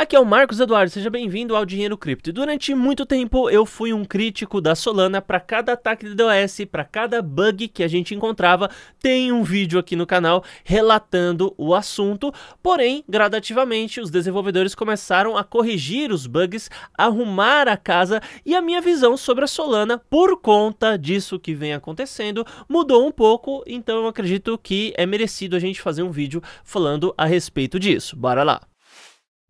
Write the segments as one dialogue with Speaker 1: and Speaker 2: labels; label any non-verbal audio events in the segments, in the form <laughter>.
Speaker 1: Aqui é o Marcos Eduardo, seja bem-vindo ao Dinheiro Cripto. durante muito tempo eu fui um crítico da Solana para cada ataque de DOS, para cada bug que a gente encontrava, tem um vídeo aqui no canal relatando o assunto. Porém, gradativamente os desenvolvedores começaram a corrigir os bugs, arrumar a casa e a minha visão sobre a Solana por conta disso que vem acontecendo mudou um pouco, então eu acredito que é merecido a gente fazer um vídeo falando a respeito disso. Bora lá.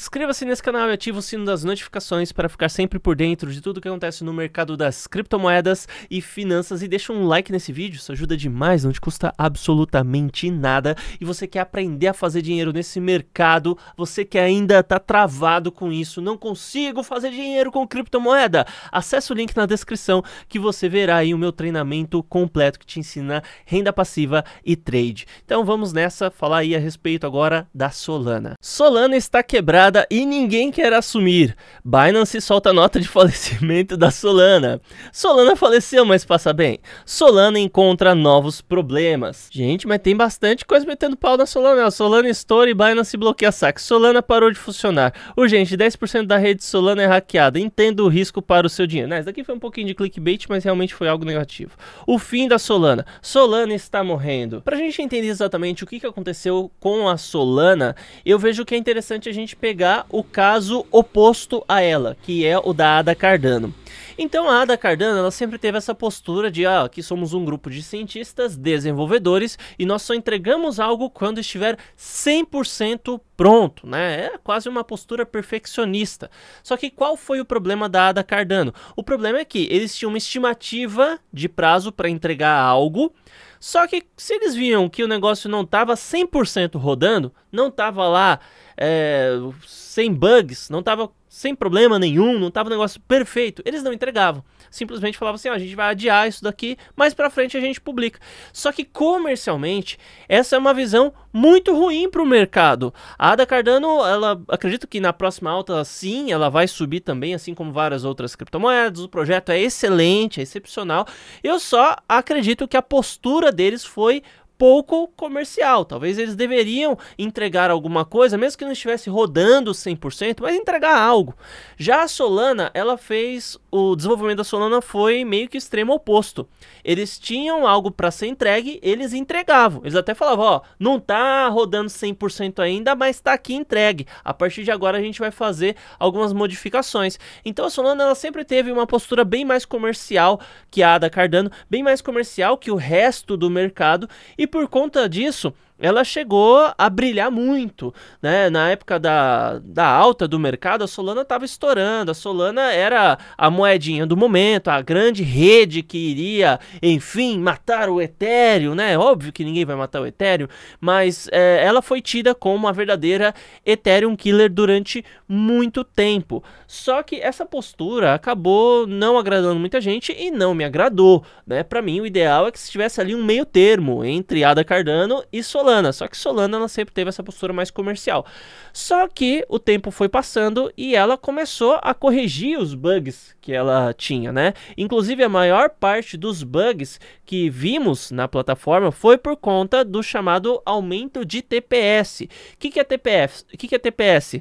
Speaker 1: Inscreva-se nesse canal e ative o sino das notificações para ficar sempre por dentro de tudo que acontece no mercado das criptomoedas e finanças e deixa um like nesse vídeo, isso ajuda demais, não te custa absolutamente nada. E você quer aprender a fazer dinheiro nesse mercado, você que ainda está travado com isso, não consigo fazer dinheiro com criptomoeda, acesse o link na descrição que você verá aí o meu treinamento completo que te ensina renda passiva e trade. Então vamos nessa, falar aí a respeito agora da Solana. Solana está quebrada e ninguém quer assumir. Binance solta nota de <laughs> falecimento da Solana. Solana faleceu, mas passa bem. Solana encontra novos problemas. Gente, mas tem bastante coisa metendo pau na Solana. Solana estoura e Binance bloqueia saque. Solana parou de funcionar. Urgente, 10% da rede Solana é hackeada. Entenda o risco para o seu dinheiro. Né, isso daqui foi um pouquinho de clickbait, mas realmente foi algo negativo. O fim da Solana. Solana está morrendo. Para a gente entender exatamente o que aconteceu com a Solana, eu vejo que é interessante a gente pegar o caso oposto a ela, que é o da Ada Cardano. Então a Ada Cardano ela sempre teve essa postura de ah, que somos um grupo de cientistas, desenvolvedores e nós só entregamos algo quando estiver 100% pronto, né? É quase uma postura perfeccionista. Só que qual foi o problema da Ada Cardano? O problema é que eles tinham uma estimativa de prazo para entregar algo, só que se eles viam que o negócio não estava 100% rodando, não estava lá é, sem bugs, não estava sem problema nenhum, não estava um negócio perfeito, eles não entregavam. Simplesmente falavam assim: ó, a gente vai adiar isso daqui, mais para frente a gente publica. Só que comercialmente, essa é uma visão muito ruim para o mercado. A Ada Cardano, ela acredito que na próxima alta sim, ela vai subir também, assim como várias outras criptomoedas. O projeto é excelente, é excepcional. Eu só acredito que a postura deles foi pouco comercial. Talvez eles deveriam entregar alguma coisa, mesmo que não estivesse rodando 100%, mas entregar algo. Já a Solana, ela fez o desenvolvimento da Solana foi meio que extremo oposto. Eles tinham algo para ser entregue, eles entregavam. Eles até falavam, ó, não tá rodando 100% ainda, mas tá aqui entregue. A partir de agora a gente vai fazer algumas modificações. Então a Solana ela sempre teve uma postura bem mais comercial que a da Cardano, bem mais comercial que o resto do mercado e por conta disso, ela chegou a brilhar muito, né? Na época da, da alta do mercado, a Solana estava estourando. A Solana era a moedinha do momento, a grande rede que iria, enfim, matar o Ethereum, né? Óbvio que ninguém vai matar o Ethereum, mas é, ela foi tida como uma verdadeira Ethereum killer durante muito tempo. Só que essa postura acabou não agradando muita gente e não me agradou, né? Para mim, o ideal é que se tivesse ali um meio termo entre Ada Cardano e Solana Solana. Só que Solana ela sempre teve essa postura mais comercial. Só que o tempo foi passando e ela começou a corrigir os bugs que ela tinha, né? Inclusive a maior parte dos bugs que vimos na plataforma foi por conta do chamado aumento de TPS. O que, que é TPS? O que, que é TPS?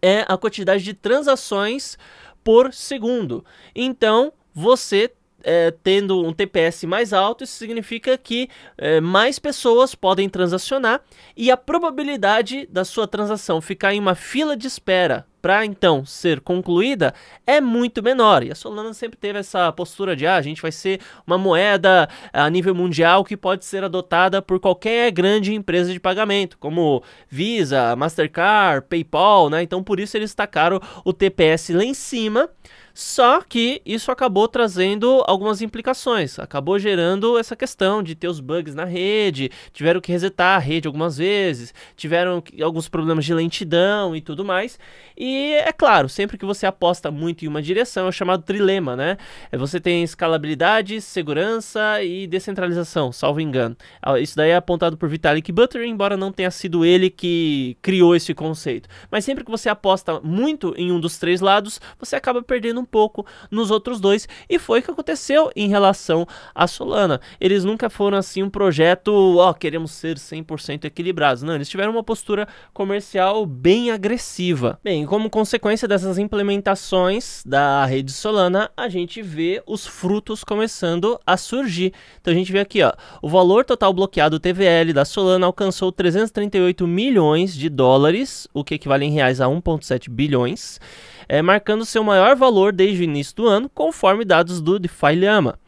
Speaker 1: É a quantidade de transações por segundo. Então, você é, tendo um TPS mais alto, isso significa que é, mais pessoas podem transacionar e a probabilidade da sua transação ficar em uma fila de espera para então ser concluída é muito menor. E a Solana sempre teve essa postura de ah, a gente vai ser uma moeda a nível mundial que pode ser adotada por qualquer grande empresa de pagamento, como Visa, Mastercard, PayPal, né? Então por isso eles tacaram o TPS lá em cima. Só que isso acabou trazendo algumas implicações, acabou gerando essa questão de ter os bugs na rede, tiveram que resetar a rede algumas vezes, tiveram alguns problemas de lentidão e tudo mais. E é claro, sempre que você aposta muito em uma direção, é o chamado trilema, né? É, você tem escalabilidade, segurança e descentralização, salvo engano. Ah, isso daí é apontado por Vitalik Buterin, embora não tenha sido ele que criou esse conceito. Mas sempre que você aposta muito em um dos três lados, você acaba perdendo um pouco nos outros dois. E foi o que aconteceu em relação à Solana. Eles nunca foram assim um projeto, ó, oh, queremos ser 100% equilibrados. Não, eles tiveram uma postura comercial bem agressiva. Bem, como consequência dessas implementações da rede Solana, a gente vê os frutos começando a surgir. Então a gente vê aqui, ó, o valor total bloqueado TVL da Solana alcançou 338 milhões de dólares, o que equivale em reais a 1.7 bilhões, é, marcando seu maior valor valor desde o início do ano, conforme dados do DeFi Llama.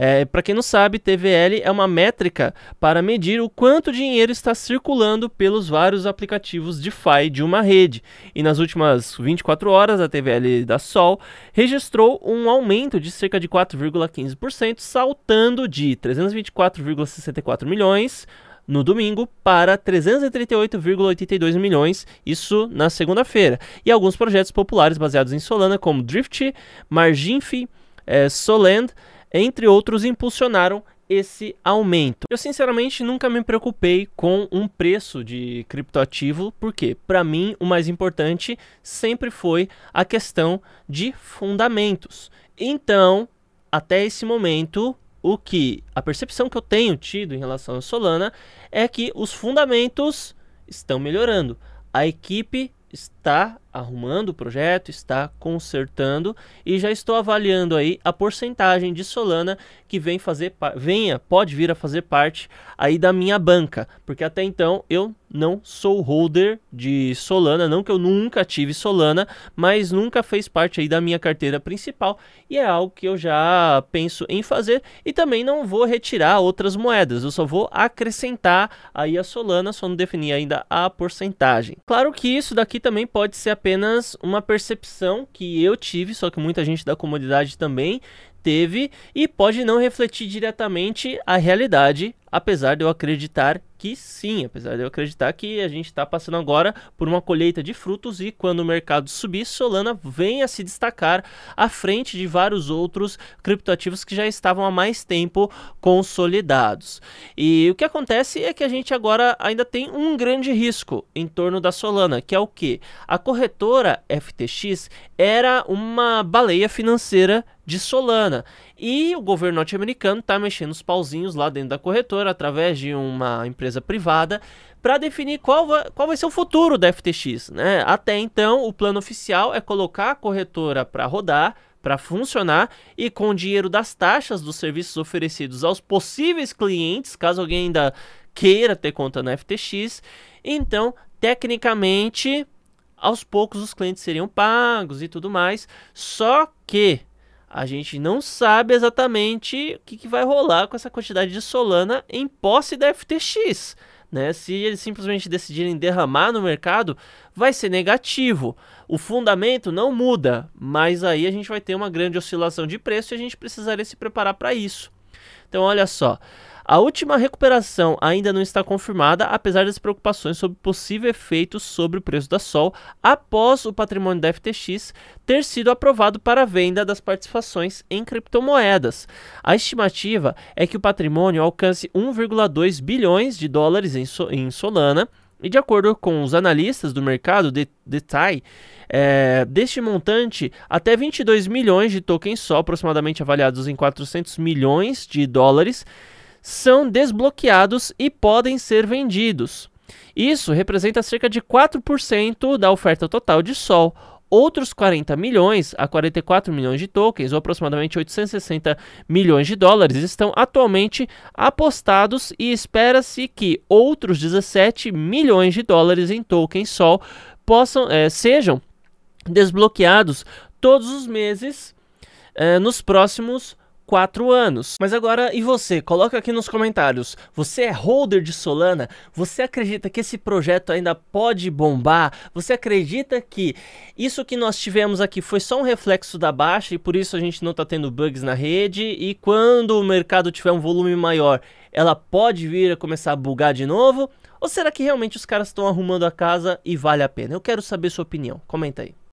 Speaker 1: É, para quem não sabe, TVL é uma métrica para medir o quanto dinheiro está circulando pelos vários aplicativos DeFi de uma rede. E nas últimas 24 horas, a TVL da Sol registrou um aumento de cerca de 4,15%, saltando de 324,64 milhões no domingo para 338,82 milhões, isso na segunda-feira. E alguns projetos populares baseados em Solana, como Drift, Marginfi, é, eh, Solend, entre outros, impulsionaram esse aumento. Eu sinceramente nunca me preocupei com um preço de criptoativo, porque para mim o mais importante sempre foi a questão de fundamentos. Então, até esse momento, o que a percepção que eu tenho tido em relação à Solana é que os fundamentos estão melhorando. A equipe está arrumando o projeto, está consertando e já estou avaliando aí a porcentagem de Solana que vem fazer venha, pode vir a fazer parte aí da minha banca, porque até então eu não sou holder de Solana, não que eu nunca tive Solana, mas nunca fez parte aí da minha carteira principal e é algo que eu já penso em fazer e também não vou retirar outras moedas, eu só vou acrescentar aí a Solana, só não definir ainda a porcentagem. Claro que isso daqui também pode ser apenas apenas uma percepção que eu tive, só que muita gente da comunidade também teve, e pode não refletir diretamente a realidade, apesar de eu acreditar que sim, apesar de eu acreditar que a gente está passando agora por uma colheita de frutos e quando o mercado subir, Solana vem a se destacar à frente de vários outros criptoativos que já estavam há mais tempo consolidados. E o que acontece é que a gente agora ainda tem um grande risco em torno da Solana, que é o que? A corretora FTX era uma baleia financeira de Solana. E o governo norte-americano está mexendo os pauzinhos lá dentro da corretora através de uma empresa privada para definir qual vai, qual vai ser o futuro da FTX. Né? Até então, o plano oficial é colocar a corretora para rodar para funcionar e com o dinheiro das taxas dos serviços oferecidos aos possíveis clientes, caso alguém ainda queira ter conta na FTX, então tecnicamente aos poucos os clientes seriam pagos e tudo mais. Só que a gente não sabe exatamente o que, que, vai rolar com essa quantidade de Solana em posse da FTX. Né? Se eles simplesmente decidirem derramar no mercado, vai ser negativo. O fundamento não muda, mas aí a gente vai ter uma grande oscilação de preço e a gente precisaria se preparar para isso. Então, olha só. A última recuperação ainda não está confirmada, apesar das preocupações sobre possível efeito sobre o preço da Sol após o patrimônio da FTX ter sido aprovado para a venda das participações em criptomoedas. A estimativa é que o patrimônio alcance 1,2 bilhões de dólares em, so em Solana. E de acordo com os analistas do mercado de Detai, é, deste montante, até 22 milhões de tokens só, aproximadamente avaliados em 400 milhões de dólares, são desbloqueados e podem ser vendidos. Isso representa cerca de 4% da oferta total de Sol. Outros 40 milhões a 44 milhões de tokens, ou aproximadamente 860 milhões de dólares, estão atualmente apostados e espera-se que outros 17 milhões de dólares em tokens Sol possam é, sejam desbloqueados todos os meses é, nos próximos 4 anos. Mas agora, e você? Coloca aqui nos comentários. Você é holder de Solana? Você acredita que esse projeto ainda pode bombar? Você acredita que isso que nós tivemos aqui foi só um reflexo da baixa e por isso a gente não está tendo bugs na rede? E quando o mercado tiver um volume maior, ela pode vir a começar a bugar de novo? Ou será que realmente os caras estão arrumando a casa e vale a pena? Eu quero saber sua opinião. Comenta aí.